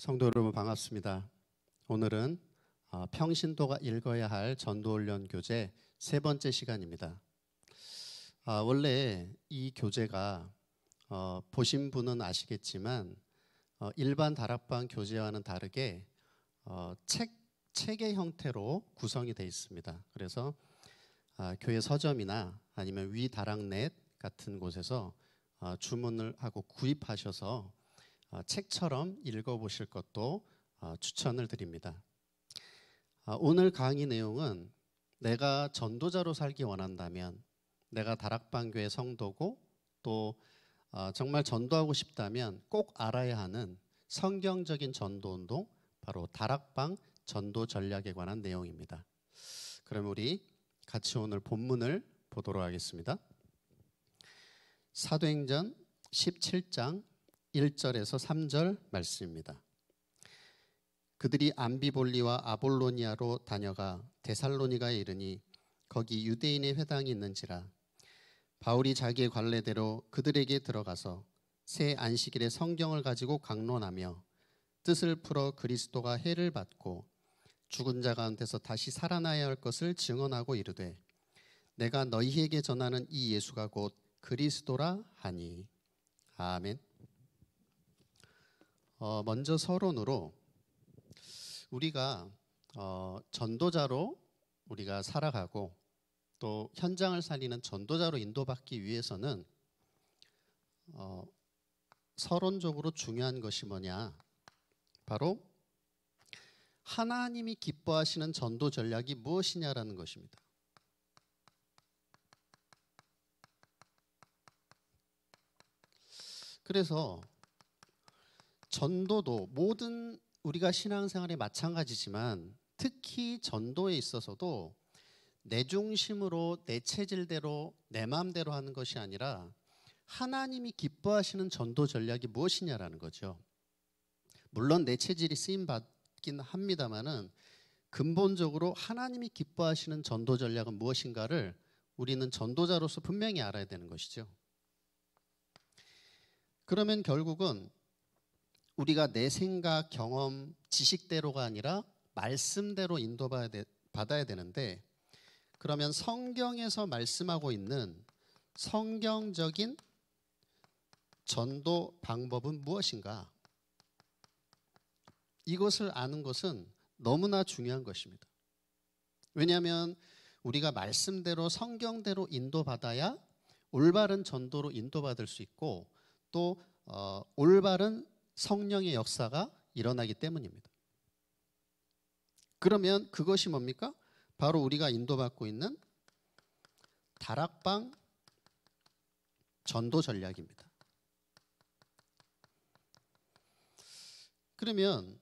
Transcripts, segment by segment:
성도 여러분 반갑습니다. 오늘은 아, 평신도가 읽어야 할 전도훈련 교재 세 번째 시간입니다. 아, 원래 이 교재가 어, 보신 분은 아시겠지만 어, 일반 다락방 교재와는 다르게 어, 책 책의 형태로 구성이 되어 있습니다. 그래서 아, 교회 서점이나 아니면 위 다락넷 같은 곳에서 주문을 하고 구입하셔서 어, 책처럼 읽어보실 것도 어, 추천을 드립니다. 아, 오늘 강의 내용은 내가 전도자로 살기 원한다면 내가 다락방교회 성도고 또 어, 정말 전도하고 싶다면 꼭 알아야 하는 성경적인 전도 운동 바로 다락방 전도 전략에 관한 내용입니다. 그럼 우리 같이 오늘 본문을 보도록 하겠습니다. 사도행전 17장 1절에서 3절 말씀입니다. 그들이 암비볼리와 아볼로니아로 다녀가 데살로니가 이르니 거기 유대인의 회당이 있는지라 바울이 자기의 관례대로 그들에게 들어가서 새 안식일에 성경을 가지고 강론하며 뜻을 풀어 그리스도가 해를 받고 죽은 자 가운데서 다시 살아나야 할 것을 증언하고 이르되 내가 너희에게 전하는 이 예수가 곧 그리스도라 하니 아멘. 어, 먼저 서론으로 우리가 어, 전도자로 우리가 살아가고 또 현장을 살리는 전도자로 인도받기 위해서는 어, 서론적으로 중요한 것이 뭐냐? 바로 하나님이 기뻐하시는 전도 전략이 무엇이냐라는 것입니다. 그래서 전도도 모든 우리가 신앙생활이 마찬가지지만 특히 전도에 있어서도 내 중심으로 내 체질대로 내 마음대로 하는 것이 아니라 하나님이 기뻐하시는 전도 전략이 무엇이냐라는 거죠. 물론 내 체질이 쓰임 받긴 합니다만은 근본적으로 하나님이 기뻐하시는 전도 전략은 무엇인가를 우리는 전도자로서 분명히 알아야 되는 것이죠. 그러면 결국은 우리가 내 생각, 경험, 지식대로가 아니라 말씀대로 인도받아야 되, 는데 그러면 성경에서 말씀하고 있는 성경적인 전도 방법은 무엇인가? 이것을 아는 것은 너무나 중요한 것입니다. 왜냐하면 우리가 말씀대로 성경대로 인도받아야 올바른 전도로 인도받을 수 있고 또 어, 올바른 성령의 역사가 일어나기 때문입니다. 그러면 그것이 뭡니까? 바로 우리가 인도받고 있는 다락방 전도 전략입니다. 그러면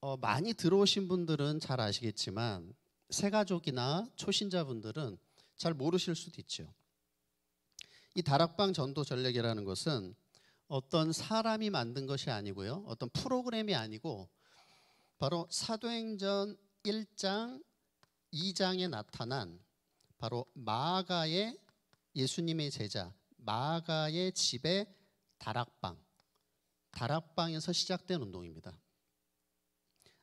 어, 많이 들어오신 분들은 잘 아시겠지만 새가족이나 초신자분들은 잘 모르실 수도 있죠. 이 다락방 전도 전략이라는 것은 어떤 사람이 만든 것이 아니고요. 어떤 프로그램이 아니고 바로 사도행전 1장 2장에 나타난 바로 마가의 예수님의 제자 마가의 집에 다락방 다락방에서 시작된 운동입니다.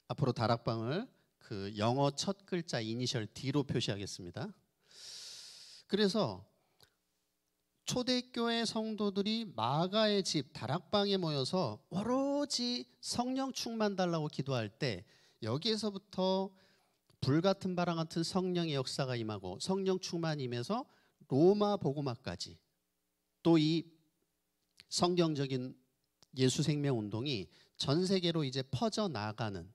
앞으로 다락방을 그 영어 첫 글자 이니셜 D로 표시하겠습니다. 그래서 초대교회 성도들이 마가의 집 다락방에 모여서 오로지 성령 충만 달라고 기도할 때 여기에서부터 불 같은 바람 같은 성령의 역사가 임하고 성령 충만임에서 로마 복음화까지 또 이 성경적인 예수 생명 운동이 전 세계로 이제 퍼져 나가는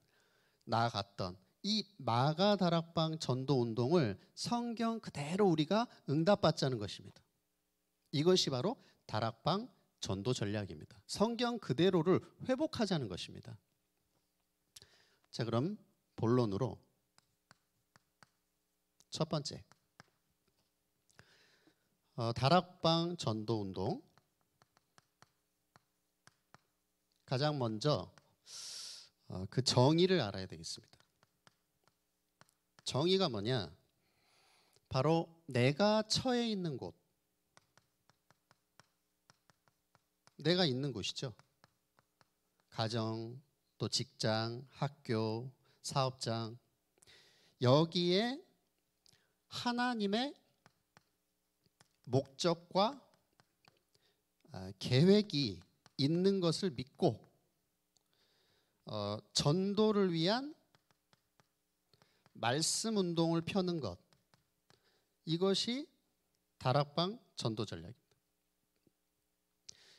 나갔던 이 마가 다락방 전도 운동을 성경 그대로 우리가 응답받자는 것입니다. 이것이 바로 다락방 전도 전략입니다. 성경 그대로를 회복하자는 것입니다. 자, 그럼 본론으로 첫 번째 어, 다락방 전도 운동 가장 먼저 어, 그 정의를 알아야 되겠습니다. 정의가 뭐냐? 바로 내가 처해 있는 곳, 내가 있는 곳이죠. 가정, 또 직장, 학교, 사업장. 여기에 하나님의 목적과 아, 계획이 있는 것을 믿고 어, 전도를 위한 말씀 운동을 펴는 것 이것이 다락방 전도 전략입니다.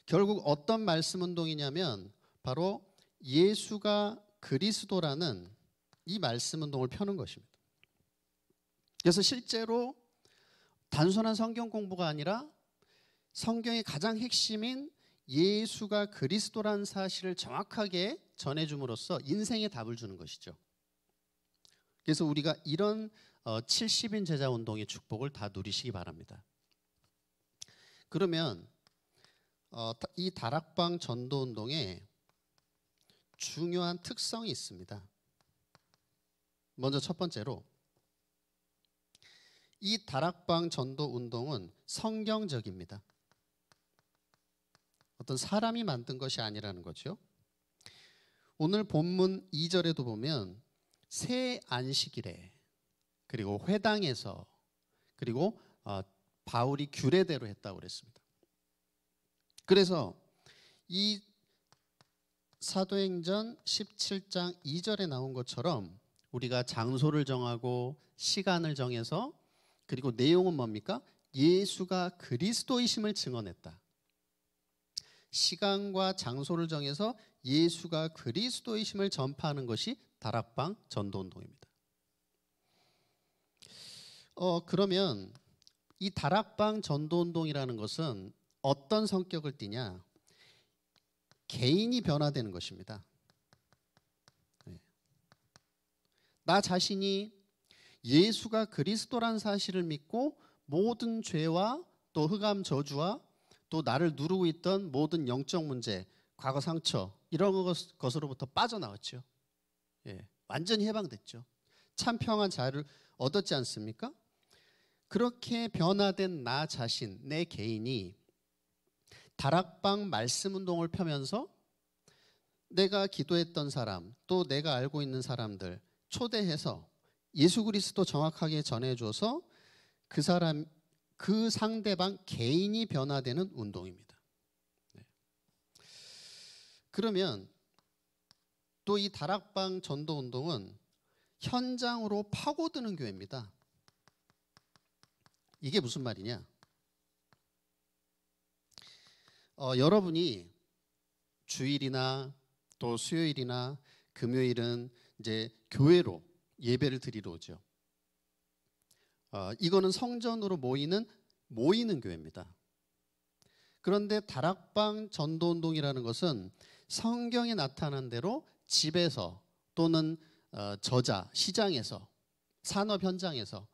결국 어떤 말씀 운동이냐면 바로 예수가 그리스도라는 이 말씀 운동을 펴는 것입니다. 그래서 실제로 단순한 성경 공부가 아니라 성경의 가장 핵심인 예수가 그리스도라 사실을 정확하게 전해줌으로써 인생의 답을 주는 것이죠. 그래서 우리가 이런 70인 어, 제자 운동의 축복을 다 누리시기 바랍니다. 그러면 어, 이 다락방 전도 운동에 중요한 특성이 있습니다. 먼저 첫 번째로 이 다락방 전도 운동은 성경적입니다. 어떤 사람이 만든 것이 아니라는 거죠. 오늘 본문 2절에도 보면 새 안식일에 그리고 회당에서 그리고 어, 바울이 규례대로 했다고 그랬습니다. 그래서 이 사도행전 17장 2절에 나온 것처럼 우리가 장소를 정하고 시간을 정해서 그리고 내용은 뭡니까? 예수가 그리스도이심을 증언했다. 시간과 장소를 정해서 예수가 그리스도이심을 전파하는 것이 다락방 전도 운동입니다. 어 그러면 이 다락방 전도 운동이라는 것은 어떤 성격을 띠냐? 개인이 변화되는 것입니다. 네. 나 자신이 예수가 그리스도란 사실을 믿고 모든 죄와 또 흑암 저주와 또 나를 누르고 있던 모든 영적 문제, 과거 상처 이런 것, 으로부터 빠져나왔죠. 예, 완전히 해방됐죠. 참 평안 자유를 얻었지 않습니까? 그렇게 변화된 나 자신, 내 개인이 다락방 말씀 운동을 펴면서 내가 기도했던 사람, 또 내가 알고 있는 사람들 초대해서 예수 그리스도 정확하게 전해줘서 그 사람, 그 상대방 개인이 변화되는 운동입니다. 네. 그러면 또 이 다락방 전도 운동은 현장으로 파고드는 교회입니다. 이게 무슨 말이냐? 어, 여러분이 주일이나 또 수요일이나 금요일은 이제 교회로 예배를 드리러 오죠. 어, 이거는 성전으로 모이는 모이는 교회입니다. 그런데 다락방 전도 운동이라는 것은 성경에 나타난 대로 집에서 또는 어, 저자 시장에서 산업 현장에서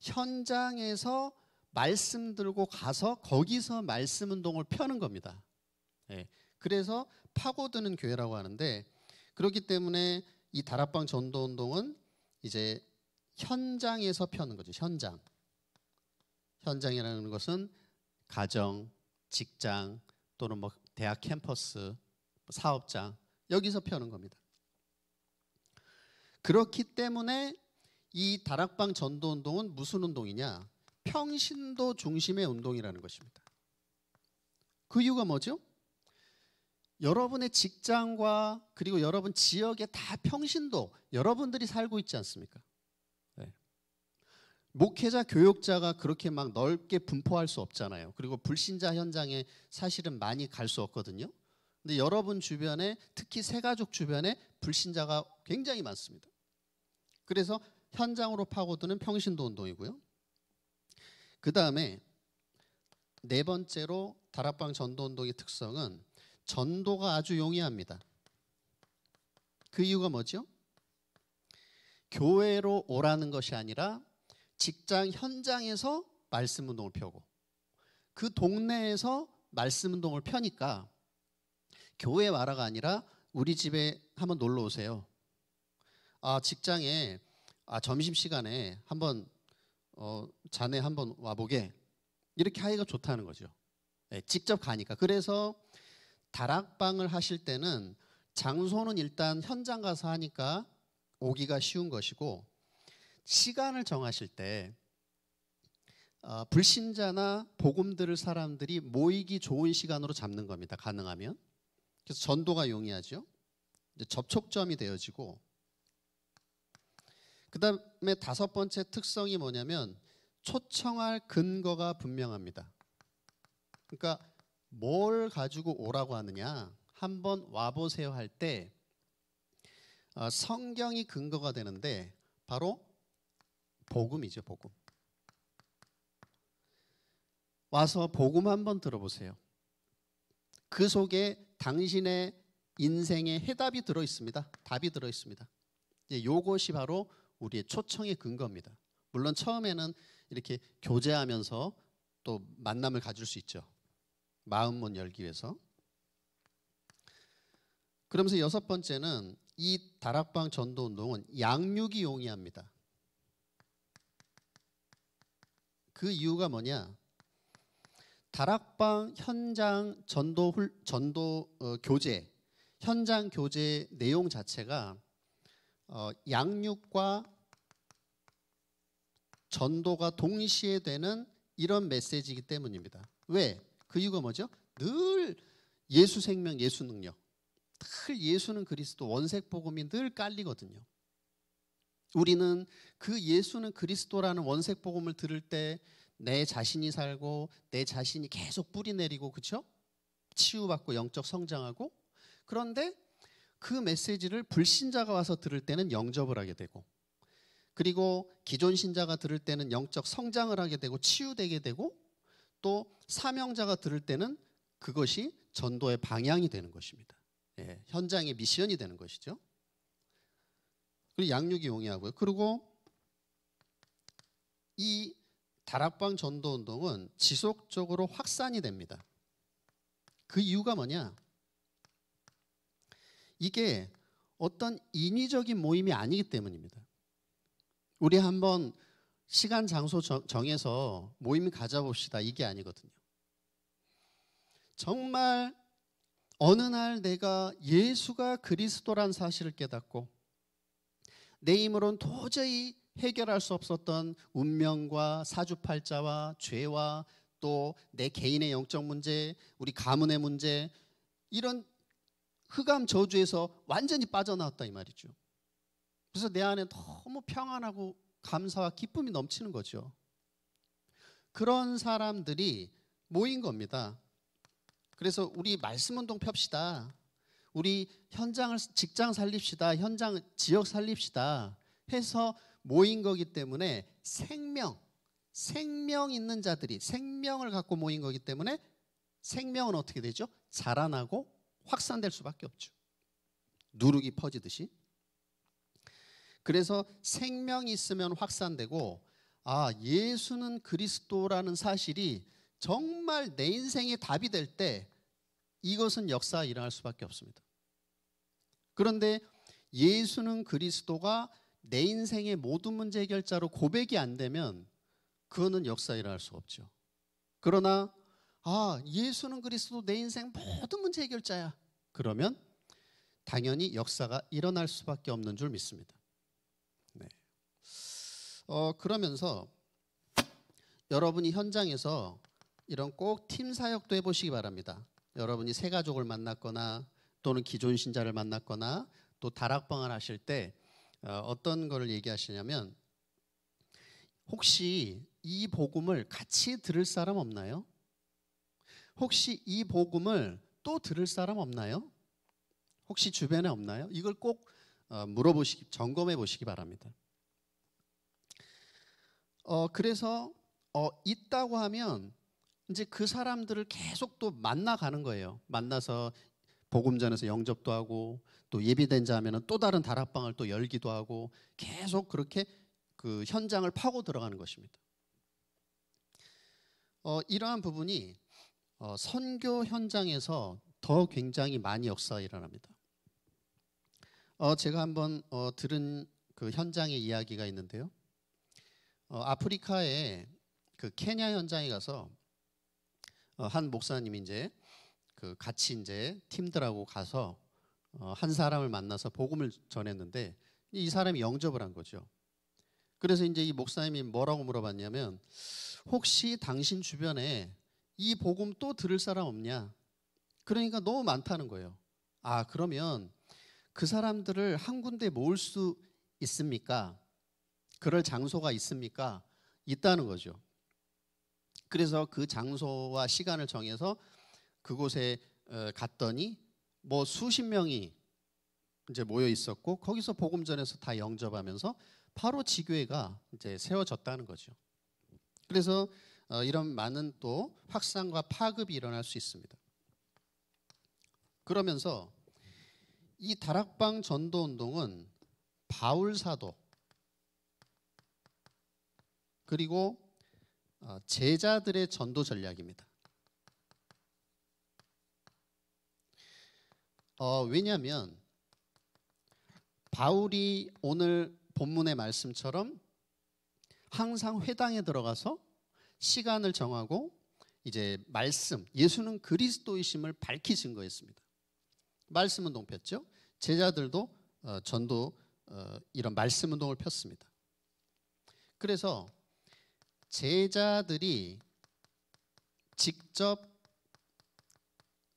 현장에서 말씀 들고 가서 거기서 말씀 운동을 펴는 겁니다. 예. 그래서 파고드는 교회라고 하는데 그렇기 때문에 이 다락방 전도 운동은 이제 현장에서 펴는 거죠. 현장. 현장이라는 것은 가정, 직장 또는 뭐 대학 캠퍼스, 뭐 사업장 여기서 펴는 겁니다. 그렇기 때문에 이 다락방 전도 운동은 무슨 운동이냐? 평신도 중심의 운동이라는 것입니다. 그 이유가 뭐죠? 여러분의 직장과 그리고 여러분 지역에 다 평신도 여러분들이 살고 있지 않습니까? 네. 목회자 교육자가 그렇게 막 넓게 분포할 수 없잖아요. 그리고 불신자 현장에 사실은 많이 갈 수 없거든요. 근데 여러분 주변에 특히 세가족 주변에 불신자가 굉장히 많습니다. 그래서 현장으로 파고드는 평신도 운동이고요. 그 다음에 네 번째로 다락방 전도 운동의 특성은 전도가 아주 용이합니다. 그 이유가 뭐죠? 교회로 오라는 것이 아니라 직장 현장에서 말씀 운동을 펴고 그 동네에서 말씀 운동을 펴니까 교회 와라가 아니라 우리 집에 한번 놀러 오세요. 아, 직장에 아, 점심 시간에 한번 어, 자네 한번 와보게 이렇게 하기가 좋다는 거죠. 예, 직접 가니까 그래서 다락방을 하실 때는 장소는 일단 현장 가서 하니까 오기가 쉬운 것이고 시간을 정하실 때 어, 불신자나 복음 들을 사람들이 모이기 좋은 시간으로 잡는 겁니다. 가능하면 그래서 전도가 용이하죠. 이제 접촉점이 되어지고 그다음에 다섯 번째 특성이 뭐냐면 초청할 근거가 분명합니다. 그러니까 뭘 가지고 오라고 하느냐 한번 와보세요 할때 어, 성경이 근거가 되는데 바로 복음이죠 복음 와서 복음 한번 들어보세요 그 속에 당신의 인생의 해답이 들어 있습니다 답이 들어 있습니다 이것이 바로 우리의 초청의 근거입니다. 물론 처음에는 이렇게 교제하면서 또 만남을 가질 수 있죠. 마음 문 열기 위해서. 그러면서 여섯 번째는 이 다락방 전도 운동은 양육이 용이합니다. 그 이유가 뭐냐? 다락방 현장 전도 훌, 전도 어, 교재 현장 교재 내용 자체가 어, 양육과 전도가 동시에 되는 이런 메시지이기 때문입니다. 왜? 그 이유가 뭐죠? 늘 예수 생명, 예수 능력. 늘 예수는 그리스도 원색 복음이 늘 깔리거든요. 우리는 그 예수는 그리스도라는 원색 복음을 들을 때 내 자신이 살고 내 자신이 계속 뿌리 내리고 그렇죠? 치유받고 영적 성장하고 그런데 그 메시지를 불신자가 와서 들을 때는 영접을 하게 되고 그리고 기존 신자가 들을 때는 영적 성장을 하게 되고 치유되게 되고 또 사명자가 들을 때는 그것이 전도의 방향이 되는 것입니다. 예, 현장의 미션이 되는 것이죠. 그리고 양육이 용이하고요. 그리고 이 다락방 전도 운동은 지속적으로 확산이 됩니다. 그 이유가 뭐냐? 이게 어떤 인위적인 모임이 아니기 때문입니다. 우리 한번 시간 장소 정해서 모임 가져봅시다. 이게 아니거든요. 정말 어느 날 내가 예수가 그리스도란 사실을 깨닫고 내 힘으론 도저히 해결할 수 없었던 운명과 사주팔자와 죄와 또 내 개인의 영적 문제, 우리 가문의 문제 이런 흑암 저주에서 완전히 빠져나왔다 이 말이죠. 그래서 내 안에 너무 평안하고 감사와 기쁨이 넘치는 거죠. 그런 사람들이 모인 겁니다. 그래서 우리 말씀 운동 펴시다. 우리 현장을 직장 살립시다. 현장 지역 살립시다. 해서 모인 거기 때문에 생명 생명 있는 자들이 생명을 갖고 모인 거기 때문에 생명은 어떻게 되죠? 자라나고 확산될 수밖에 없죠. 누룩이 퍼지듯이. 그래서 생명이 있으면 확산되고 아, 예수는 그리스도라는 사실이 정말 내 인생의 답이 될 때 이것은 역사가 일어날 수밖에 없습니다. 그런데 예수는 그리스도가 내 인생의 모든 문제 해결자로 고백이 안 되면 그거는 역사에 일어날 수 없죠. 그러나 아, 예수는 그리스도 내 인생 모든 문제 해결자야. 그러면 당연히 역사가 일어날 수밖에 없는 줄 믿습니다. 네. 어, 그러면서 여러분이 현장에서 이런 꼭 팀 사역도 해보시기 바랍니다. 여러분이 새 가족을 만났거나 또는 기존 신자를 만났거나 또 다락방을 하실 때 어, 어떤 걸 얘기하시냐면 혹시 이 복음을 같이 들을 사람 없나요? 혹시 이 복음을 또 들을 사람 없나요? 혹시 주변에 없나요? 이걸 꼭 어, 물어보시기 점검해 보시기 바랍니다. 어 그래서 어 있다고 하면 이제 그 사람들을 계속 또 만나가는 거예요. 만나서 복음전에서 영접도 하고 또 예비된 자면은 또 다른 다락방을 또 열기도 하고 계속 그렇게 그 현장을 파고 들어가는 것입니다. 어, 이러한 부분이 어, 선교 현장에서 더 굉장히 많이 역사가 일어납니다. 어, 제가 한번 어, 들은 그 현장의 이야기가 있는데요. 어, 아프리카의 그 케냐 현장에 가서 어, 한 목사님이 이제 그 같이 이제 팀들하고 가서 어, 한 사람을 만나서 복음을 전했는데 이 사람이 영접을 한 거죠. 그래서 이제 이 목사님이 뭐라고 물어봤냐면 혹시 당신 주변에 이 복음 또 들을 사람 없냐? 그러니까 너무 많다는 거예요. 아, 그러면 그 사람들을 한 군데 모을 수 있습니까? 그럴 장소가 있습니까? 있다는 거죠. 그래서 그 장소와 시간을 정해서 그곳에 어, 갔더니 뭐 수십 명이 이제 모여 있었고 거기서 복음전에서 다 영접하면서 바로 지교회가 이제 세워졌다는 거죠. 그래서 어, 이런 많은 또 확산과 파급이 일어날 수 있습니다. 그러면서 이 다락방 전도 운동은 바울 사도 그리고 어, 제자들의 전도 전략입니다. 어, 왜냐하면 바울이 오늘 본문의 말씀처럼 항상 회당에 들어가서 시간을 정하고 이제 말씀, 예수는 그리스도이심을 밝히신 거였습니다. 말씀 운동 폈죠. 제자들도 어, 전도 어, 이런 말씀 운동을 폈습니다. 그래서 제자들이 직접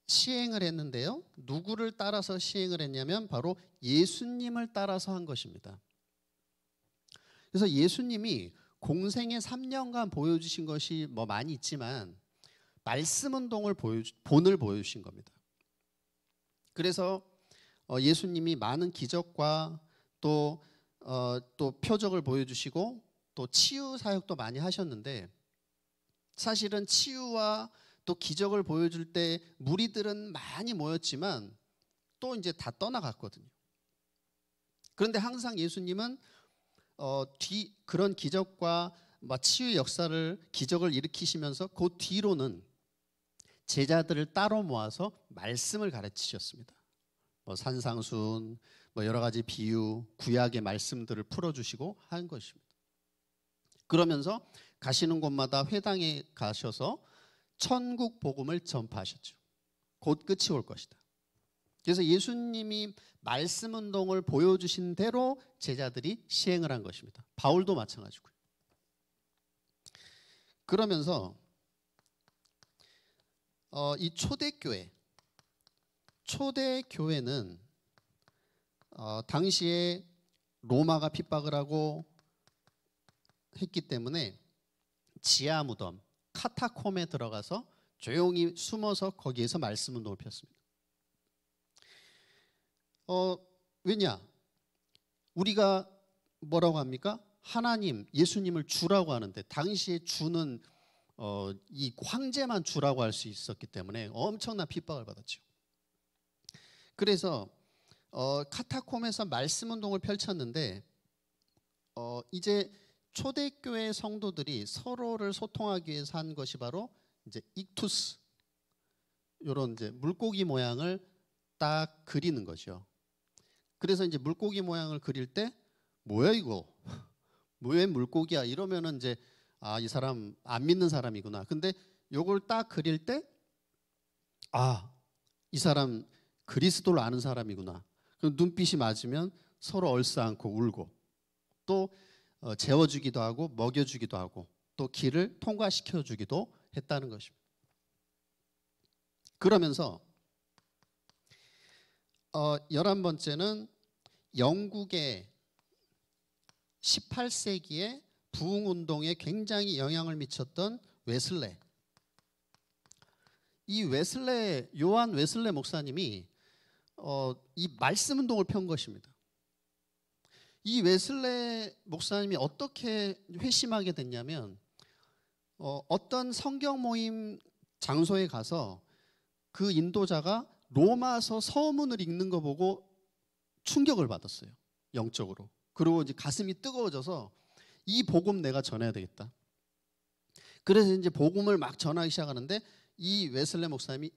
시행을 했는데요. 누구를 따라서 시행을 했냐면 바로 예수님을 따라서 한 것입니다. 그래서 예수님이 공생의 3년간 보여주신 것이 뭐 많이 있지만 말씀 운동을 보여 본을 보여주신 겁니다. 그래서 어, 예수님이 많은 기적과 또또 어, 또 표적을 보여주시고 또 치유 사역도 많이 하셨는데 사실은 치유와 또 기적을 보여줄 때 무리들은 많이 모였지만 또 이제 다 떠나갔거든요. 그런데 항상 예수님은 어, 뒤 그런 기적과 뭐 치유 역사를 기적을 일으키시면서 그 뒤로는 제자들을 따로 모아서 말씀을 가르치셨습니다. 뭐 산상순, 뭐 여러 가지 비유, 구약의 말씀들을 풀어주시고 한 것입니다. 그러면서 가시는 곳마다 회당에 가셔서 천국 복음을 전파하셨죠. 곧 끝이 올 것이다. 그래서 예수님이 말씀 운동을 보여주신 대로 제자들이 시행을 한 것입니다. 바울도 마찬가지고요. 그러면서 어, 이 초대교회, 초대교회는 어, 당시에 로마가 핍박을 하고 했기 때문에 지하 무덤, 카타콤에 들어가서 조용히 숨어서 거기에서 말씀 운동을 습니다 어, 왜냐? 우리가 뭐라고 합니까? 하나님, 예수님을 주라고 하는데 당시에 주는 어, 이 황제만 주라고 할 수 있었기 때문에 엄청난 핍박을 받았죠. 그래서 어, 카타콤에서 말씀 운동을 펼쳤는데 어, 이제 초대교회 성도들이 서로를 소통하기 위해서 한 것이 바로 이제 익투스 이런 이제 물고기 모양을 딱 그리는 거죠. 그래서 이제 물고기 모양을 그릴 때 뭐야 이거? 뭐왜 물고기야? 이러면은 이제 아, 이 사람 안 믿는 사람이구나. 근데 요걸 딱 그릴 때 아, 이 사람 그리스도를 아는 사람이구나. 그럼 눈빛이 맞으면 서로 얼싸안고 울고 또 어, 재워주기도 하고 먹여주기도 하고 또 길을 통과시켜주기도 했다는 것입니다. 그러면서 어, 11번째는 영국의 18세기에 부흥운동에 굉장히 영향을 미쳤던 웨슬레 이 웨슬레 요한 웨슬레 목사님이 어, 이 말씀 운동을 편 것입니다. 이 웨슬레 목사님이 어떻게 회심하게 됐냐면 어, 떤 성경 모임 장소에 가서 그 인도자가 로마서 서문을 읽는 거 보고 충격을 받았어요. 영적으로. 그리고 이제 가슴이 뜨거워져서 이 복음 내가 전해야 되겠다. 그래서 이제 복음을 막 전하기 시작하는데 이 웨슬레 목사님이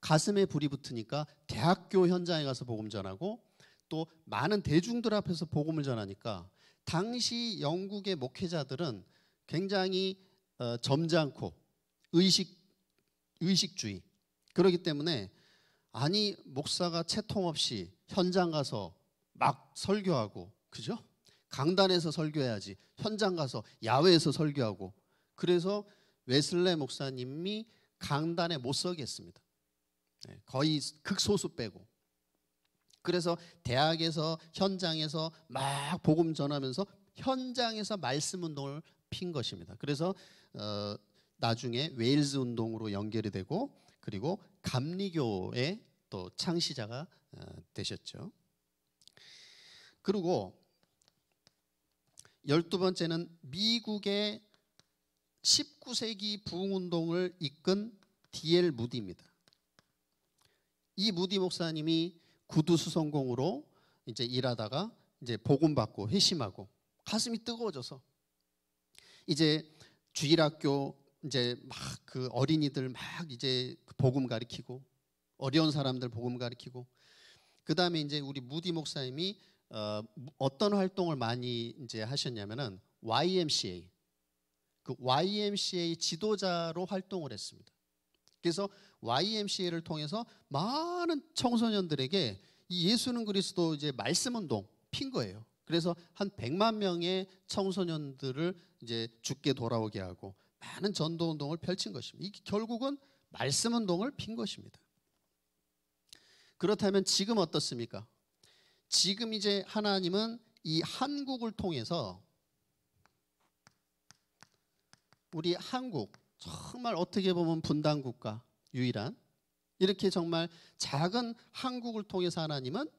가슴에 불이 붙으니까 대학교 현장에 가서 복음 전하고 또 많은 대중들 앞에서 복음을 전하니까 당시 영국의 목회자들은 굉장히 어, 점잖고 의식 의식주의 그러기 때문에 아니 목사가 채통 없이 현장 가서 막 설교하고 그죠? 강단에서 설교해야지 현장 가서 야외에서 설교하고 그래서 웨슬레 목사님이 강단에 못 서게 습니다 네, 거의 극소수 빼고. 그래서 대학에서 현장에서 막 복음 전하면서 현장에서 말씀 운동을 핀 것입니다. 그래서 어, 나중에 웨일즈 운동으로 연결이 되고 그리고 감리교의 또 창시자가 어, 되셨죠. 그리고 열두 번째는 미국의 19세기 부흥운동을 이끈 디엘 무디입니다. 이 무디 목사님이 구두수 성공으로 이제 일하다가 이제 복음 받고 회심하고 가슴이 뜨거워져서 이제 주일학교 이제 막 그 어린이들 막 이제 그 복음 가리키고 어려운 사람들 복음 가리키고 그 다음에 이제 우리 무디 목사님이 어, 어떤 활동을 많이 이제 하셨냐면은 YMCA 그 YMCA 지도자로 활동을 했습니다. 그래서 YMCA를 통해서 많은 청소년들에게 이 예수는 그리스도 이제 말씀 운동 핀 거예요. 그래서 한 100만 명의 청소년들을 이제 죽게 돌아오게 하고 많은 전도 운동을 펼친 것입니다. 결국은 말씀 운동을 핀 것입니다. 그렇다면 지금 어떻습니까? 지금 이제 하나님은 이 한국을 통해서 우리 한국 정말 어떻게 보면 분단 국가 유일한 이렇게 정말 작은 한국을 통해서 하나님은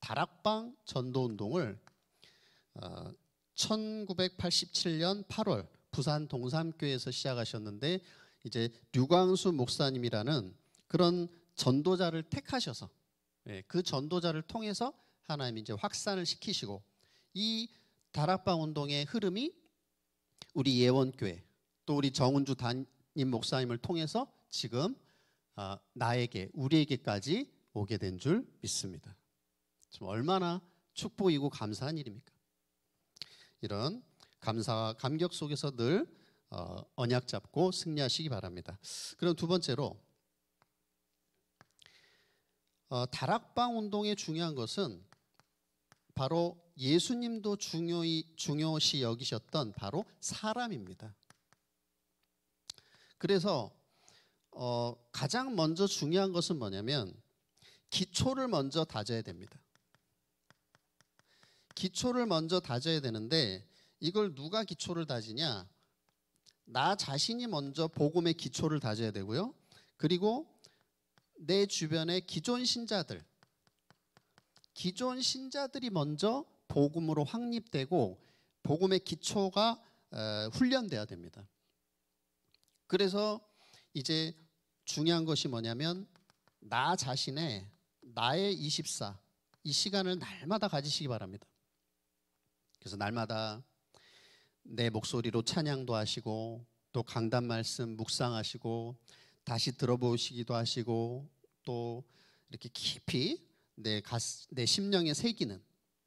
다락방 전도 운동을 1987년 어, 8월 부산 동산교에서 시작하셨는데 이제 류광수 목사님이라는 그런 전도자를 택하셔서 예, 그 전도자를 통해서 하나님이 이제 확산을 시키시고 이 다락방 운동의 흐름이 우리 예원교회 또 우리 정은주 담임 목사님을 통해서 지금 아, 나에게 우리에게까지 오게 된 줄 믿습니다. 얼마나 축복이고 감사한 일입니까? 이런 감사와 감격 속에서 늘 어, 언약 잡고 승리하시기 바랍니다. 그럼 두 번째로 어, 다락방 운동의 중요한 것은 바로 예수님도 중요히 중요시 여기셨던 바로 사람입니다. 그래서 어, 가장 먼저 중요한 것은 뭐냐면 기초를 먼저 다져야 됩니다. 기초를 먼저 다져야 되는데 이걸 누가 기초를 다지냐? 나 자신이 먼저 복음의 기초를 다져야 되고요. 그리고 내 주변의 기존 신자들, 기존 신자들이 먼저 복음으로 확립되고 복음의 기초가 어, 훈련돼야 됩니다. 그래서 이제 중요한 것이 뭐냐면 나 자신의 나의 24, 이 시간을 날마다 가지시기 바랍니다. 그래서 날마다 내 목소리로 찬양도 하시고 또 강단 말씀 묵상하시고 다시 들어보시기도 하시고 또 이렇게 깊이 내, 가스, 내 심령에 새기는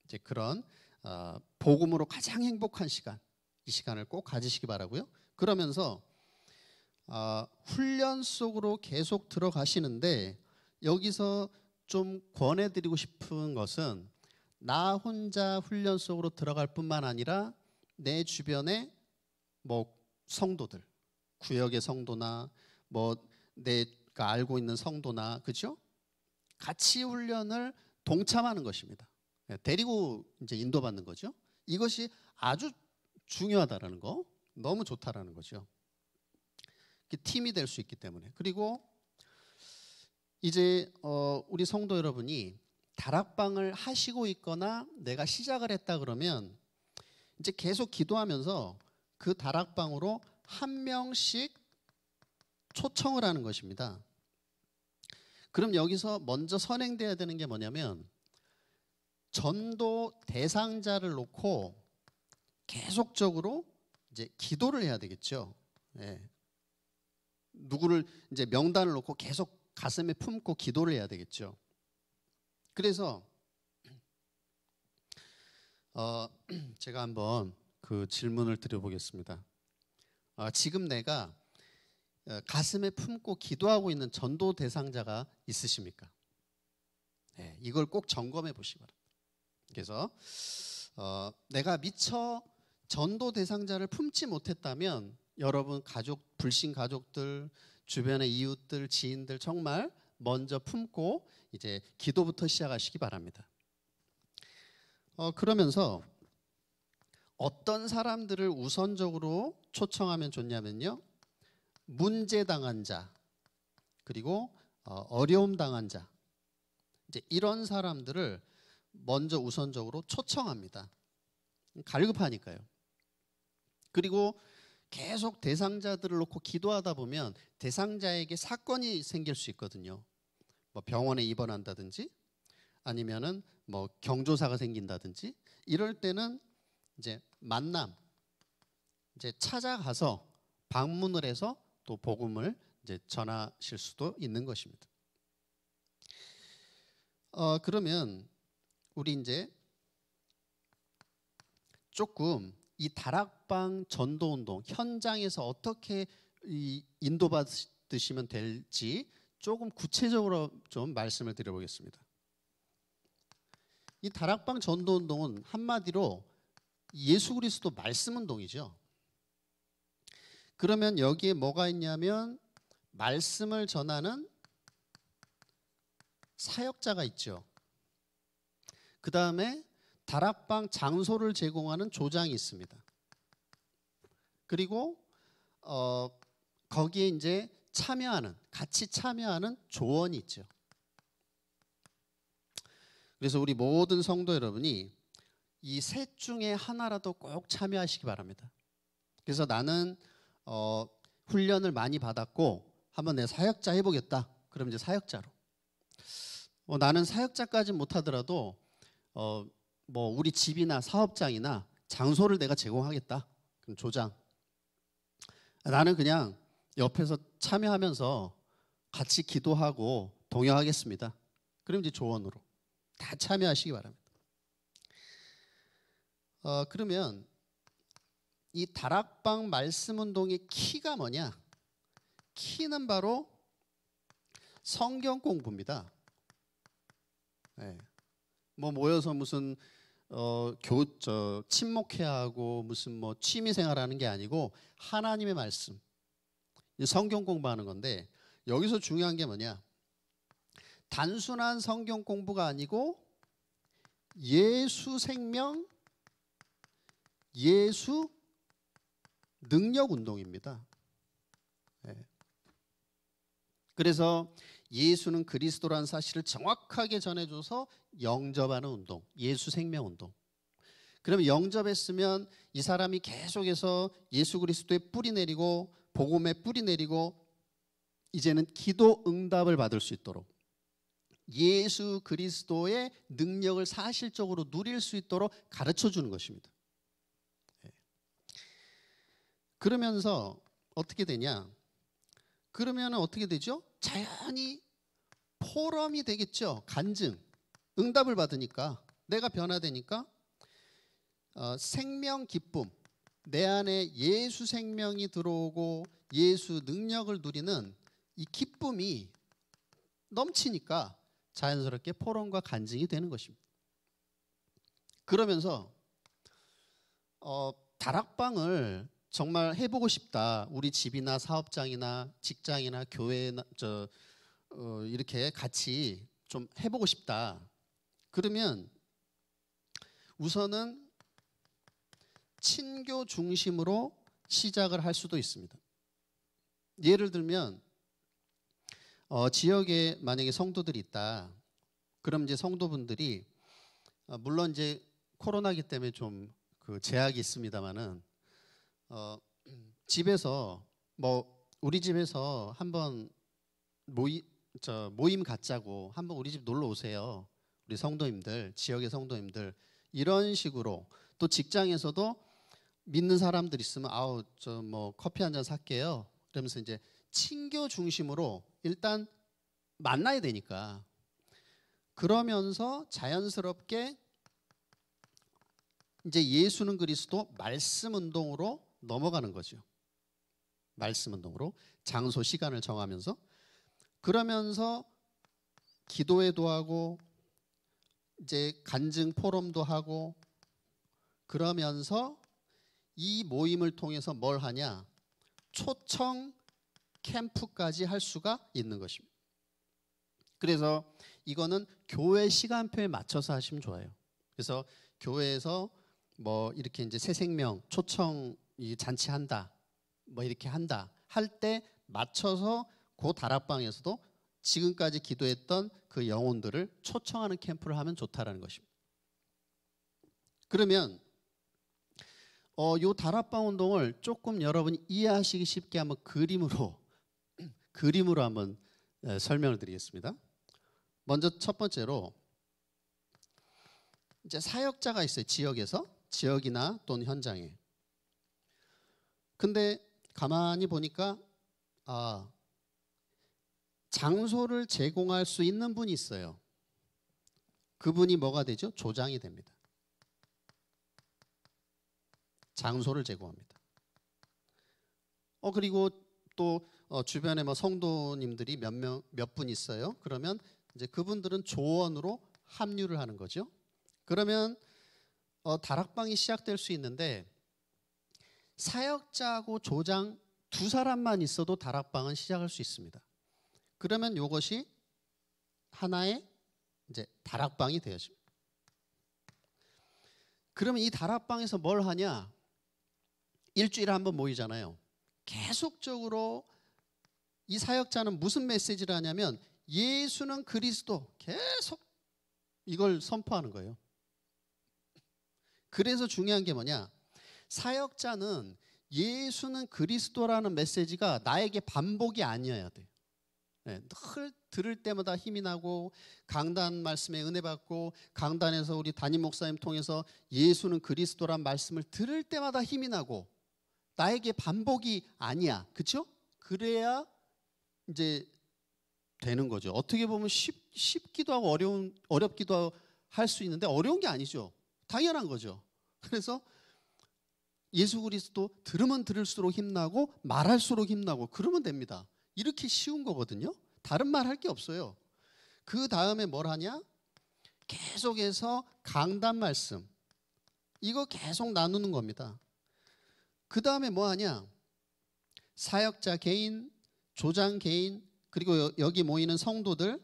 이제 그런 어, 복음으로 가장 행복한 시간 이 시간을 꼭 가지시기 바라고요. 그러면서 어, 훈련 속으로 계속 들어가시는데 여기서 좀 권해드리고 싶은 것은 나 혼자 훈련 속으로 들어갈 뿐만 아니라 내 주변에 뭐 성도들 구역의 성도나 뭐 내가 알고 있는 성도나 그죠? 같이 훈련을 동참하는 것입니다. 예, 데리고 이제 인도받는 거죠. 이것이 아주 중요하다라는 거, 너무 좋다라는 거죠. 그 팀이 될 수 있기 때문에. 그리고 이제 어 우리 성도 여러분이 다락방을 하시고 있거나 내가 시작을 했다 그러면 이제 계속 기도하면서 그 다락방으로 한 명씩 초청을 하는 것입니다. 그럼 여기서 먼저 선행돼야 되는 게 뭐냐면 전도 대상자를 놓고 계속적으로 이제 기도를 해야 되겠죠. 예. 누구를 이제 명단을 놓고 계속 가슴에 품고 기도를 해야 되겠죠. 그래서 어, 제가 한번 그 질문을 드려보겠습니다. 아, 지금 내가 어, 가슴에 품고 기도하고 있는 전도 대상자가 있으십니까? 네, 이걸 꼭 점검해 보시기 바랍니다. 그래서 어, 내가 미처 전도 대상자를 품지 못했다면 여러분 가족 불신 가족들 주변의 이웃들 지인들 정말 먼저 품고 이제 기도부터 시작하시기 바랍니다. 어, 그러면서 어떤 사람들을 우선적으로 초청하면 좋냐면요. 문제 당한 자 그리고 어, 어려움 당한 자 이제 이런 사람들을 먼저 우선적으로 초청합니다. 갈급하니까요. 그리고 계속 대상자들을 놓고 기도하다 보면 대상자에게 사건이 생길 수 있거든요. 뭐 병원에 입원한다든지 아니면은 뭐 경조사가 생긴다든지 이럴 때는 이제 만남 이제 찾아가서 방문을 해서 또 복음을 이제 전하실 수도 있는 것입니다. 어 그러면 우리 이제 조금 이 다락방 전도 운동 현장에서 어떻게 인도받으시면 될지 조금 구체적으로 좀 말씀을 드려보겠습니다. 이 다락방 전도 운동은 한마디로 예수 그리스도 말씀 운동이죠. 그러면 여기에 뭐가 있냐면 말씀을 전하는 사역자가 있죠. 그 다음에 다락방 장소를 제공하는 조장이 있습니다. 그리고 어, 거기에 이제 참여하는 같이 참여하는 조언이 있죠. 그래서 우리 모든 성도 여러분이 이 셋 중에 하나라도 꼭 참여하시기 바랍니다. 그래서 나는 어, 훈련을 많이 받았고 한번 내 사역자 해보겠다. 그럼 이제 사역자로. 어, 나는 사역자까지 못하더라도 어, 뭐 우리 집이나 사업장이나 장소를 내가 제공하겠다. 그럼 조장. 나는 그냥 옆에서 참여하면서 같이 기도하고 동요하겠습니다. 그럼 이제 조언으로. 다 참여하시기 바랍니다. 어, 그러면 이 다락방 말씀 운동의 키가 뭐냐? 키는 바로 성경 공부입니다. 네. 뭐 모여서 무슨 어, 교, 저, 침묵해야 하고 무슨 뭐 취미 생활하는 게 아니고 하나님의 말씀, 성경 공부하는 건데 여기서 중요한 게 뭐냐? 단순한 성경 공부가 아니고 예수 생명, 예수 능력 운동입니다. 예. 그래서 예수는 그리스도라는 사실을 정확하게 전해줘서 영접하는 운동, 예수 생명 운동. 그럼 영접했으면 이 사람이 계속해서 예수 그리스도의 뿌리 내리고 복음의 뿌리 내리고 이제는 기도 응답을 받을 수 있도록 예수 그리스도의 능력을 사실적으로 누릴 수 있도록 가르쳐 주는 것입니다. 예. 그러면서 어떻게 되냐? 그러면 어떻게 되죠? 자연히 포럼이 되겠죠. 간증. 응답을 받으니까 내가 변화되니까 어, 생명 기쁨. 내 안에 예수 생명이 들어오고 예수 능력을 누리는 이 기쁨이 넘치니까 자연스럽게 포럼과 간증이 되는 것입니다. 그러면서 어, 다락방을 정말 해보고 싶다. 우리 집이나 사업장이나 직장이나 교회나 저 어, 이렇게 같이 좀 해보고 싶다. 그러면 우선은 친교 중심으로 시작을 할 수도 있습니다. 예를 들면 어, 지역에 만약에 성도들이 있다. 그럼 이제 성도분들이 어, 물론 이제 코로나기 때문에 좀 그 제약이 있습니다만은 어, 집에서 뭐 우리 집에서 한번 모이 저 모임 갖자고 한번 우리 집 놀러 오세요. 우리 성도님들 지역의 성도님들 이런 식으로 또 직장에서도 믿는 사람들 있으면 아우 저뭐 커피 한 잔 살게요. 그러면서 이제 친교 중심으로 일단 만나야 되니까 그러면서 자연스럽게 이제 예수는 그리스도 말씀 운동으로 넘어가는 거죠. 말씀 운동으로 장소 시간을 정하면서 그러면서 기도회도 하고 이제 간증 포럼도 하고 그러면서 이 모임을 통해서 뭘 하냐? 초청 캠프까지 할 수가 있는 것입니다. 그래서 이거는 교회 시간표에 맞춰서 하시면 좋아요. 그래서 교회에서 뭐 이렇게 이제 새 생명 초청 이 잔치 한다 뭐 이렇게 한다 할 때 맞춰서 그 다락방에서도 지금까지 기도했던 그 영혼들을 초청하는 캠프를 하면 좋다라는 것입니다. 그러면 어, 요 다락방 운동을 조금 여러분이 이해하시기 쉽게 한번 그림으로 그림으로 한번 설명을 드리겠습니다. 먼저 첫 번째로 이제 사역자가 있어요. 지역에서 지역이나 또는 현장에. 근데 가만히 보니까 아 장소를 제공할 수 있는 분이 있어요. 그분이 뭐가 되죠? 조장이 됩니다. 장소를 제공합니다. 어 그리고 또 어, 주변에 뭐 성도님들이 몇 명 몇 분 있어요. 그러면 이제 그분들은 조언으로 합류를 하는 거죠. 그러면 어, 다락방이 시작될 수 있는데 사역자하고 조장 두 사람만 있어도 다락방은 시작할 수 있습니다. 그러면 이것이 하나의 이제 다락방이 되어집니다. 그러면 이 다락방에서 뭘 하냐? 일주일에 한 번 모이잖아요. 계속적으로 이 사역자는 무슨 메시지를 하냐면 예수는 그리스도 계속 이걸 선포하는 거예요. 그래서 중요한 게 뭐냐? 사역자는 예수는 그리스도라는 메시지가 나에게 반복이 아니어야 돼. 네, 늘 들을 때마다 힘이 나고 강단 말씀에 은혜 받고 강단에서 우리 담임 목사님 통해서 예수는 그리스도란 말씀을 들을 때마다 힘이 나고 나에게 반복이 아니야. 그렇죠? 그래야 이제 되는 거죠. 어떻게 보면 쉽, 쉽기도 하고 어려운 어렵기도 할 수 있는데 어려운 게 아니죠. 당연한 거죠. 그래서 예수 그리스도 들으면 들을수록 힘나고 말할수록 힘나고 그러면 됩니다. 이렇게 쉬운 거거든요. 다른 말 할 게 없어요. 그 다음에 뭘 하냐? 계속해서 강단 말씀. 이거 계속 나누는 겁니다. 그 다음에 뭐 하냐? 사역자 개인, 조장 개인 그리고 여기 모이는 성도들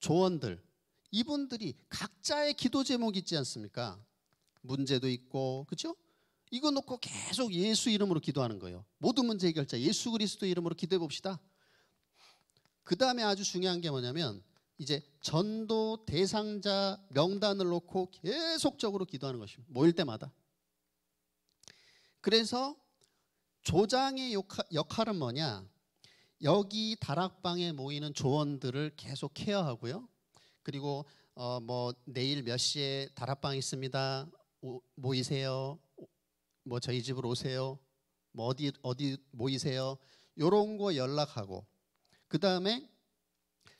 조원들 이분들이 각자의 기도 제목이 있지 않습니까? 문제도 있고 그렇죠? 이거 놓고 계속 예수 이름으로 기도하는 거예요. 모든 문제 해결자 예수 그리스도 이름으로 기도해 봅시다. 그 다음에 아주 중요한 게 뭐냐면 이제 전도 대상자 명단을 놓고 계속적으로 기도하는 것입니다. 모일 때마다. 그래서 조장의 역할은 뭐냐? 여기 다락방에 모이는 조원들을 계속 케어하고요. 그리고 어뭐 내일 몇 시에 다락방 있습니다. 오, 모이세요. 뭐 저희 집으로 오세요. 뭐 어디 어디 모이세요. 요런 거 연락하고 그다음에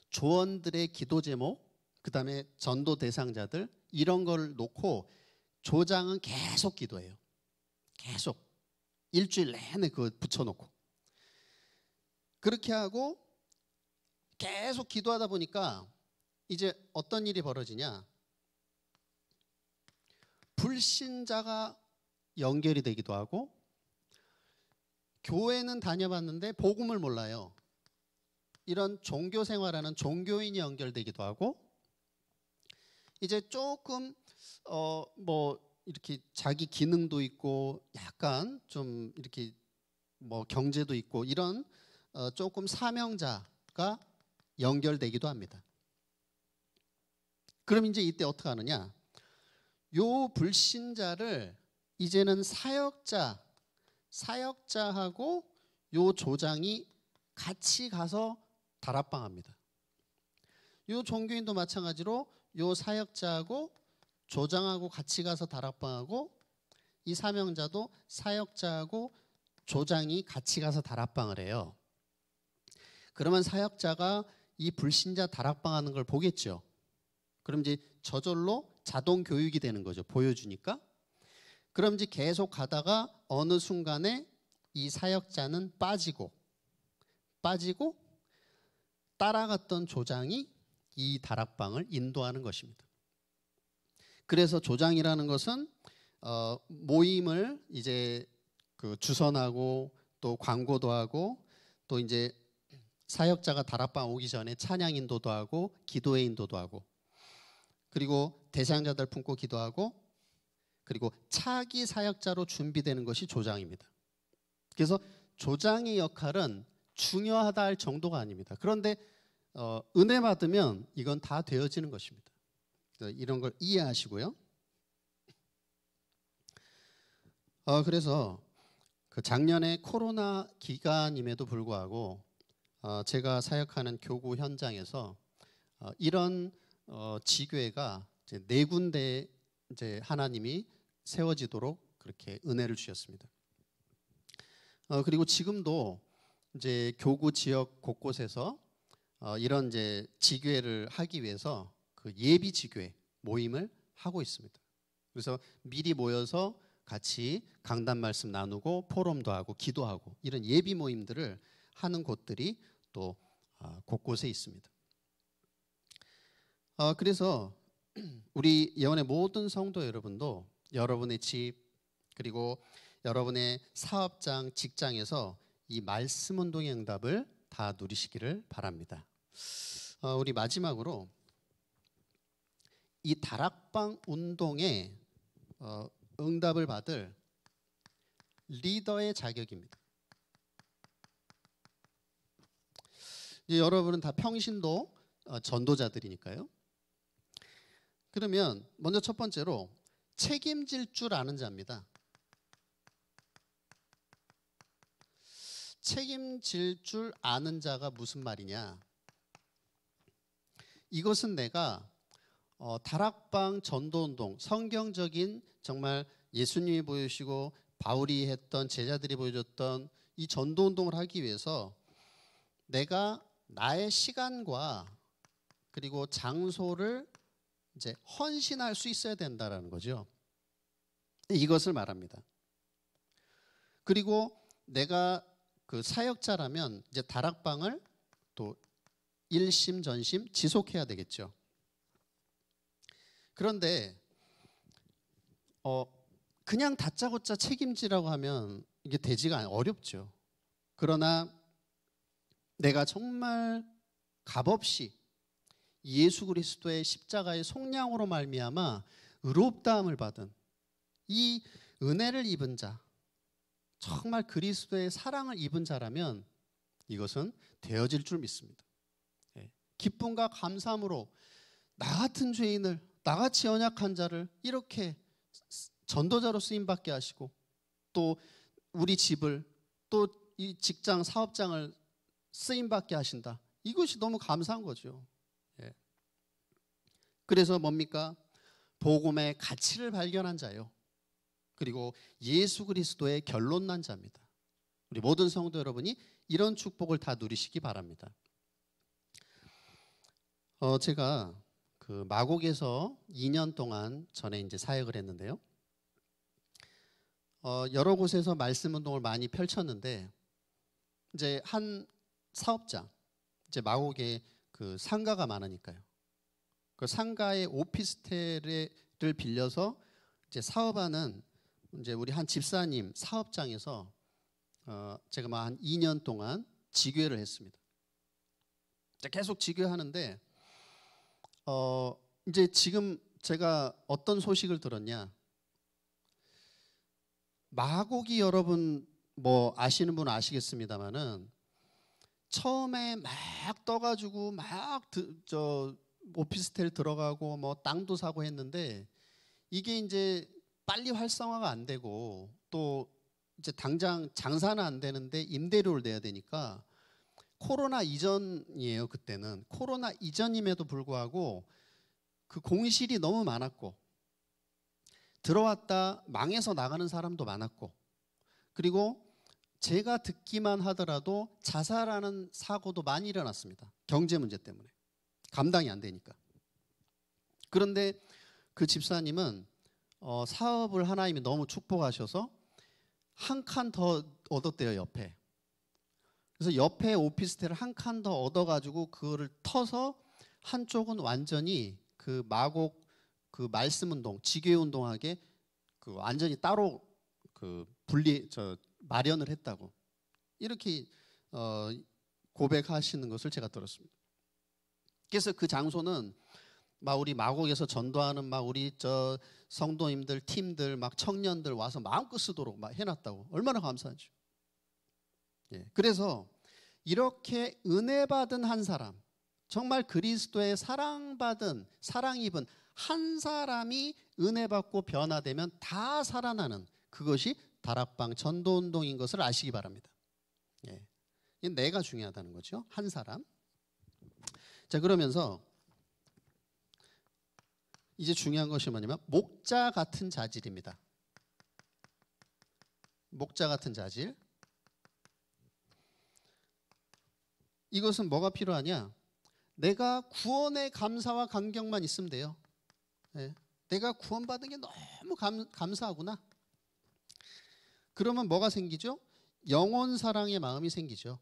조원들의 기도 제목, 그다음에 전도 대상자들 이런 걸 놓고 조장은 계속 기도해요. 계속 일주일 내내 그거 붙여놓고 그렇게 하고 계속 기도하다 보니까 이제 어떤 일이 벌어지냐? 불신자가 연결이 되기도 하고 교회는 다녀봤는데 복음을 몰라요. 이런 종교 생활하는 종교인이 연결되기도 하고 이제 조금 어 뭐 이렇게 자기 기능도 있고 약간 좀 이렇게 뭐 경제도 있고 이런 어, 조금 사명자가 연결되기도 합니다. 그럼 이제 이때 어떻게 하느냐? 요 불신자를 이제는 사역자, 사역자하고 요 조장이 같이 가서 다락방합니다. 요 종교인도 마찬가지로 요 사역자하고 조장하고 같이 가서 다락방하고 이 사명자도 사역자하고 조장이 같이 가서 다락방을 해요. 그러면 사역자가 이 불신자 다락방하는 걸 보겠죠. 그럼 이제 저절로 자동 교육이 되는 거죠. 보여주니까. 그럼 이제 계속 가다가 어느 순간에 이 사역자는 빠지고 빠지고 따라갔던 조장이 이 다락방을 인도하는 것입니다. 그래서 조장이라는 것은 어, 모임을 이제 그 주선하고 또 광고도 하고 또 이제 사역자가 다락방 오기 전에 찬양 인도도 하고 기도의 인도도 하고 그리고 대상자들 품고 기도하고 그리고 차기 사역자로 준비되는 것이 조장입니다. 그래서 조장의 역할은 중요하다 할 정도가 아닙니다. 그런데 어, 은혜 받으면 이건 다 되어지는 것입니다. 이런 걸 이해하시고요. 어, 그래서 그 작년에 코로나 기간임에도 불구하고 어, 제가 사역하는 교구 현장에서 어, 이런 어, 지교회가 네 군데 이제 하나님이 세워지도록 그렇게 은혜를 주셨습니다. 그리고 지금도 이제 교구 지역 곳곳에서 이런 이제 지교회를 하기 위해서 그 예비 지교회 모임을 하고 있습니다. 그래서 미리 모여서 같이 강단 말씀 나누고 포럼도 하고 기도하고 이런 예비 모임들을 하는 곳들이 또 아, 곳곳에 있습니다. 아, 그래서 우리 예원의 모든 성도 여러분도 여러분의 집 그리고 여러분의 사업장 직장에서 이 말씀 운동의 응답을 다 누리시기를 바랍니다. 어, 우리 마지막으로 이 다락방 운동의 어, 응답을 받을 리더의 자격입니다. 이제 여러분은 다 평신도 어, 전도자들이니까요. 그러면 먼저 첫 번째로 책임질 줄 아는 자입니다. 책임질 줄 아는 자가 무슨 말이냐? 이것은 내가 어, 다락방 전도운동 성경적인 정말 예수님이 보여주시고 바울이 했던 제자들이 보여줬던 이 전도운동을 하기 위해서 내가 나의 시간과 그리고 장소를 이제 헌신할 수 있어야 된다라는 거죠. 이것을 말합니다. 그리고 내가 그 사역자라면 이제 다락방을 또 일심 전심 지속해야 되겠죠. 그런데 어 그냥 다짜고짜 책임지라고 하면 이게 되지가 어렵죠. 그러나 내가 정말 값없이 예수 그리스도의 십자가의 속량으로 말미암아 의롭다함을 받은 이 은혜를 입은 자 정말 그리스도의 사랑을 입은 자라면 이것은 되어질 줄 믿습니다. 예, 기쁨과 감사함으로 나 같은 죄인을 나같이 연약한 자를 이렇게 전도자로 쓰임 받게 하시고 또 우리 집을 또 이 직장 사업장을 쓰임받게 하신다. 이것이 너무 감사한 거죠. 예. 그래서 뭡니까? 복음의 가치를 발견한 자요. 그리고 예수 그리스도의 결론난 자입니다. 우리 모든 성도 여러분이 이런 축복을 다 누리시기 바랍니다. 어, 제가 그 마곡에서 2년 동안 전에 이제 사역을 했는데요. 어, 여러 곳에서 말씀 운동을 많이 펼쳤는데 이제 한 사업장 이제 마곡에 그 상가가 많으니까요. 그 상가의 오피스텔을 빌려서 이제 사업하는 이제 우리 한 집사님 사업장에서 어 제가 막한 2년 동안 지교를 했습니다. 계속 지교하는데 어 이제 지금 제가 어떤 소식을 들었냐? 마곡이 여러분 뭐 아시는 분 아시겠습니다만은 처음에 막 떠가지고 막 저 오피스텔 들어가고 뭐 땅도 사고 했는데 이게 이제 빨리 활성화가 안 되고 또 이제 당장 장사는 안 되는데 임대료를 내야 되니까 코로나 이전이에요 그때는 코로나 이전임에도 불구하고 그 공실이 너무 많았고 들어왔다 망해서 나가는 사람도 많았고 그리고 제가 듣기만 하더라도 자살하는 사고도 많이 일어났습니다. 경제 문제 때문에. 감당이 안 되니까. 그런데 그 집사님은 어, 사업을 하나님이 너무 축복하셔서 한 칸 더 얻었대요, 옆에. 그래서 옆에 오피스텔을 한 칸 더 얻어가지고 그거를 터서 한쪽은 완전히 그 마곡 그 말씀 운동, 지계 운동하게 그 완전히 따로 그 분리 저 마련을 했다고 이렇게 어, 고백하시는 것을 제가 들었습니다. 그래서 그 장소는 마우리 마곡에서 전도하는 막 우리 저 성도님들 팀들 막 청년들 와서 마음껏 쓰도록 막 해놨다고 얼마나 감사하죠. 예, 그래서 이렇게 은혜 받은 한 사람, 정말 그리스도의 사랑받은 사랑 입은 한 사람이 은혜 받고 변화되면 다 살아나는 그것이 다락방 전도 운동인 것을 아시기 바랍니다. 예. 내가 중요하다는 거죠. 한 사람. 자, 그러면서 이제 중요한 것이 뭐냐면 목자 같은 자질입니다. 목자 같은 자질. 이것은 뭐가 필요하냐? 내가 구원의 감사와 감격만 있으면 돼요. 예. 내가 구원받은 게 너무 감, 감사하구나. 그러면 뭐가 생기죠? 영혼 사랑의 마음이 생기죠.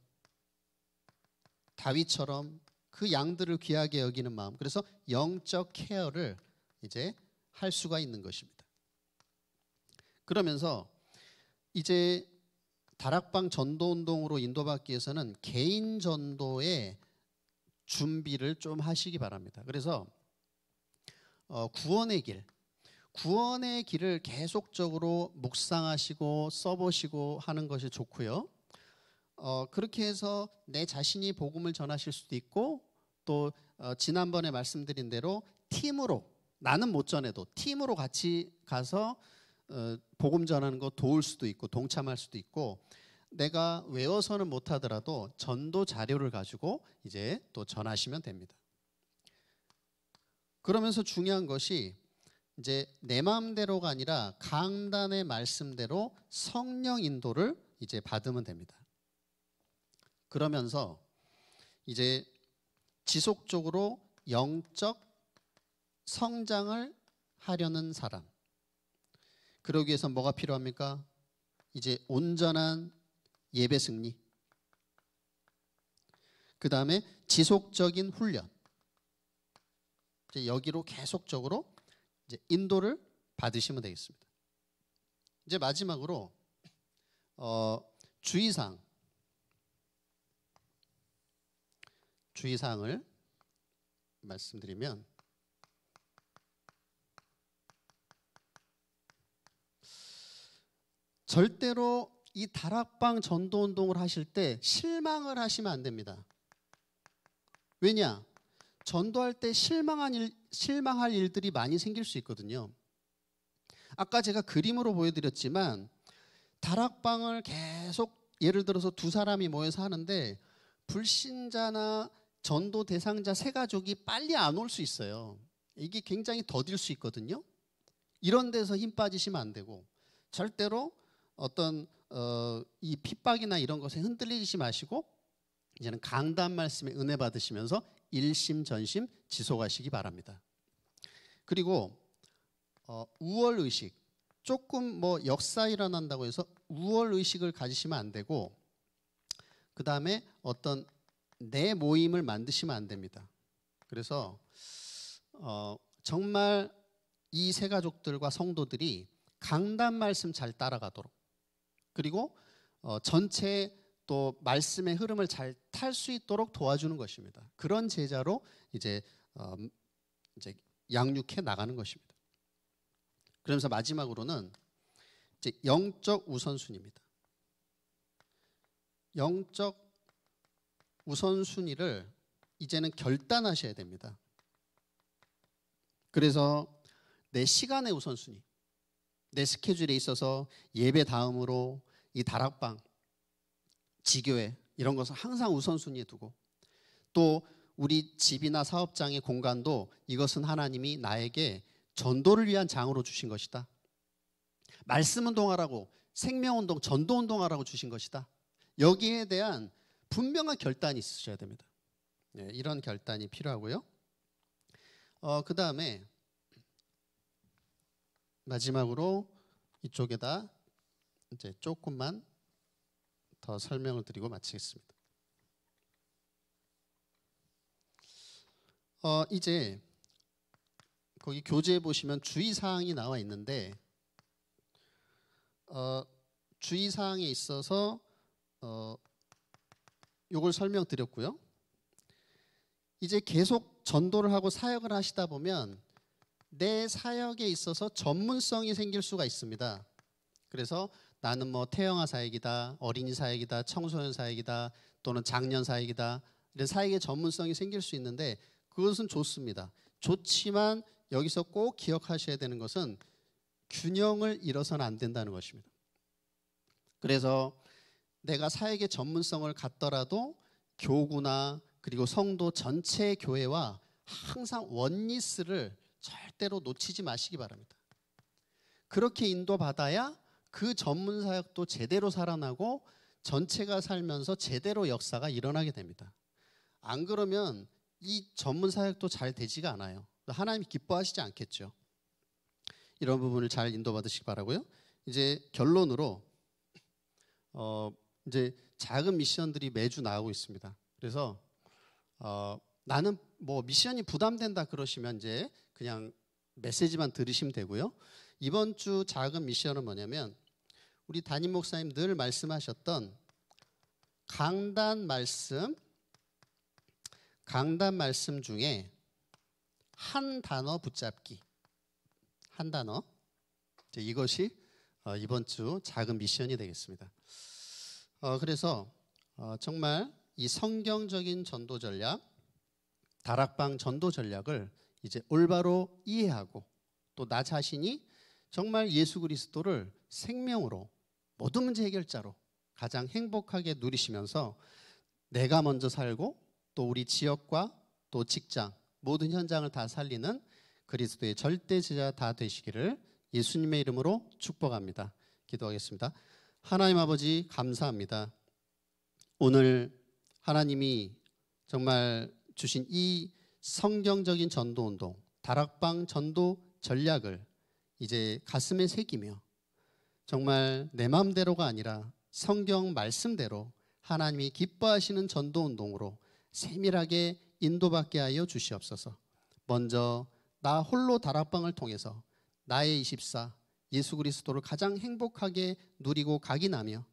다윗처럼 그 양들을 귀하게 여기는 마음. 그래서 영적 케어를 이제 할 수가 있는 것입니다. 그러면서 이제 다락방 전도 운동으로 인도받기 위해서는 개인 전도의 준비를 좀 하시기 바랍니다. 그래서 어, 구원의 길 구원의 길을 계속적으로 묵상하시고 써보시고 하는 것이 좋고요. 어, 그렇게 해서 내 자신이 복음을 전하실 수도 있고 또 어, 지난번에 말씀드린 대로 팀으로 나는 못 전해도 팀으로 같이 가서 어, 복음 전하는 거 도울 수도 있고 동참할 수도 있고 내가 외워서는 못하더라도 전도 자료를 가지고 이제 또 전하시면 됩니다. 그러면서 중요한 것이 이제 내 마음대로가 아니라 강단의 말씀대로 성령 인도를 이제 받으면 됩니다. 그러면서 이제 지속적으로 영적 성장을 하려는 사람. 그러기 위해서 뭐가 필요합니까? 이제 온전한 예배 승리. 그 다음에 지속적인 훈련. 여기로 계속적으로 이제 인도를 받으시면 되겠습니다. 이제 마지막으로 어, 주의사항 주의사항을 말씀드리면 절대로 이 다락방 전도 운동을 하실 때 실망을 하시면 안 됩니다. 왜냐? 전도할 때 실망한 일, 실망할 일들이 많이 생길 수 있거든요. 아까 제가 그림으로 보여드렸지만 다락방을 계속 예를 들어서 두 사람이 모여서 하는데 불신자나 전도 대상자 세 가족이 빨리 안 올 수 있어요. 이게 굉장히 더딜 수 있거든요. 이런 데서 힘 빠지시면 안 되고 절대로 어떤 어, 이 핍박이나 이런 것에 흔들리지 마시고 이제는 강단 말씀에 은혜 받으시면서 일심 전심 지속하시기 바랍니다. 그리고 어, 우월 의식 조금 뭐 역사 일어난다고 해서 우월 의식을 가지시면 안 되고 그 다음에 어떤 내 모임을 만드시면 안 됩니다. 그래서 어, 정말 이 세 가족들과 성도들이 강단 말씀 잘 따라가도록 그리고 어, 전체 또 말씀의 흐름을 잘 탈 수 있도록 도와주는 것입니다. 그런 제자로 이제 어, 이제 양육해 나가는 것입니다. 그러면서 마지막으로는 이제 영적 우선순위입니다. 영적 우선순위를 이제는 결단하셔야 됩니다. 그래서 내 시간의 우선순위, 내 스케줄에 있어서 예배 다음으로 이 다락방, 지교회 이런 것을 항상 우선순위에 두고 또 우리 집이나 사업장의 공간도 이것은 하나님이 나에게 전도를 위한 장으로 주신 것이다. 말씀 운동하라고 생명 운동, 전도 운동하라고 주신 것이다. 여기에 대한 분명한 결단이 있으셔야 됩니다. 네, 이런 결단이 필요하고요. 어, 그 다음에 마지막으로 이쪽에다 이제 조금만 더 설명을 드리고 마치겠습니다. 어, 이제 거기 교재에 보시면 주의사항이 나와 있는데 어, 주의사항에 있어서 어, 이걸 설명드렸고요. 이제 계속 전도를 하고 사역을 하시다 보면 내 사역에 있어서 전문성이 생길 수가 있습니다. 그래서 나는 뭐 태영아 사역이다, 어린이 사역이다, 청소년 사역이다, 또는 장년 사역이다 이런 사역의 전문성이 생길 수 있는데 그것은 좋습니다. 좋지만 여기서 꼭 기억하셔야 되는 것은 균형을 잃어서는 안 된다는 것입니다. 그래서 내가 사역의 전문성을 갖더라도 교구나 그리고 성도 전체 교회와 항상 원리스를 절대로 놓치지 마시기 바랍니다. 그렇게 인도받아야 그 전문 사역도 제대로 살아나고 전체가 살면서 제대로 역사가 일어나게 됩니다. 안 그러면 이 전문 사역도 잘 되지가 않아요. 하나님이 기뻐하시지 않겠죠. 이런 부분을 잘 인도받으시기 바라고요. 이제 결론으로 어 이제 작은 미션들이 매주 나오고 있습니다. 그래서 어 나는 뭐 미션이 부담된다 그러시면 이제 그냥 메시지만 들으시면 되고요. 이번 주 작은 미션은 뭐냐면 우리 담임 목사님 늘 말씀하셨던 강단 말씀, 강단 말씀 중에 한 단어 붙잡기. 한 단어. 이것이 어, 이번 주 작은 미션이 되겠습니다. 어, 그래서 어, 정말 이 성경적인 전도 전략, 다락방 전도 전략을 이제 올바로 이해하고 또 나 자신이 정말 예수 그리스도를 생명으로 모든 문제 해결자로 가장 행복하게 누리시면서 내가 먼저 살고 또 우리 지역과 또 직장 모든 현장을 다 살리는 그리스도의 절대 제자 다 되시기를 예수님의 이름으로 축복합니다. 기도하겠습니다. 하나님 아버지 감사합니다. 오늘 하나님이 정말 주신 이 성경적인 전도 운동, 다락방 전도 전략을 이제 가슴에 새기며 정말 내 마음대로가 아니라 성경 말씀대로 하나님이 기뻐하시는 전도 운동으로 세밀하게 인도받게 하여 주시옵소서. 먼저 나 홀로 다락방을 통해서 나의 24 예수 그리스도를 가장 행복하게 누리고 각인하며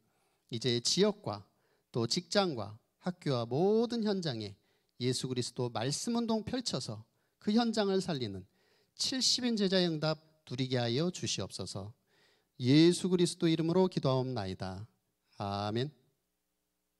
이제 지역과 또 직장과 학교와 모든 현장에 예수 그리스도 말씀 운동 펼쳐서 그 현장을 살리는 70인 제자의 응답 누리게 하여 주시옵소서. 예수 그리스도 이름으로 기도하옵나이다. 아멘.